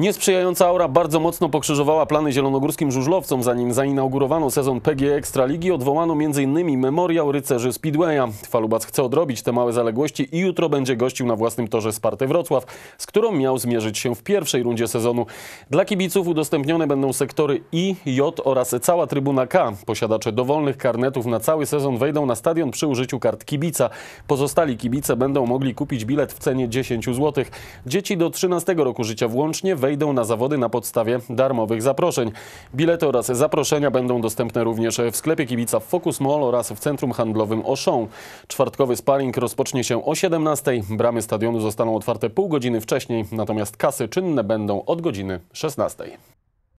Niesprzyjająca aura bardzo mocno pokrzyżowała plany zielonogórskim żużlowcom. Zanim zainaugurowano sezon PG Ekstraligi, odwołano m.in. memoriał rycerzy Speedwaya. Falubac chce odrobić te małe zaległości i jutro będzie gościł na własnym torze Spartę Wrocław, z którą miał zmierzyć się w pierwszej rundzie sezonu. Dla kibiców udostępnione będą sektory I, J oraz cała trybuna K. Posiadacze dowolnych karnetów na cały sezon wejdą na stadion przy użyciu kart kibica. Pozostali kibice będą mogli kupić bilet w cenie 10 zł. Dzieci do 13 roku życia włącznie wejdą wejdą na zawody na podstawie darmowych zaproszeń. Bilety oraz zaproszenia będą dostępne również w sklepie kibica w Focus Mall oraz w centrum handlowym Auchan. Czwartkowy sparring rozpocznie się o 17:00. Bramy stadionu zostaną otwarte pół godziny wcześniej, natomiast kasy czynne będą od godziny 16:00.